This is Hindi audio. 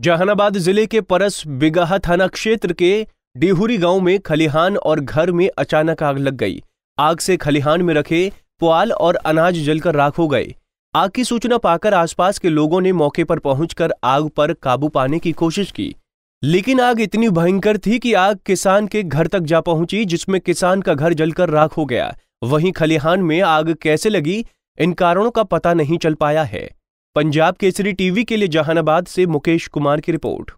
जहानाबाद जिले के परस बिगाहा थाना क्षेत्र के डिहुरी गांव में खलिहान और घर में अचानक आग लग गई आग से खलिहान में रखे पुआल और अनाज जलकर राख हो गए आग की सूचना पाकर आसपास के लोगों ने मौके पर पहुंचकर आग पर काबू पाने की कोशिश की लेकिन आग इतनी भयंकर थी कि आग किसान के घर तक जा पहुंची जिसमें किसान का घर जलकर राख हो गया वहीं खलिहान में आग कैसे लगी इन कारणों का पता नहीं चल पाया है पंजाब केसरी टीवी के लिए जहानाबाद से मुकेश कुमार की रिपोर्ट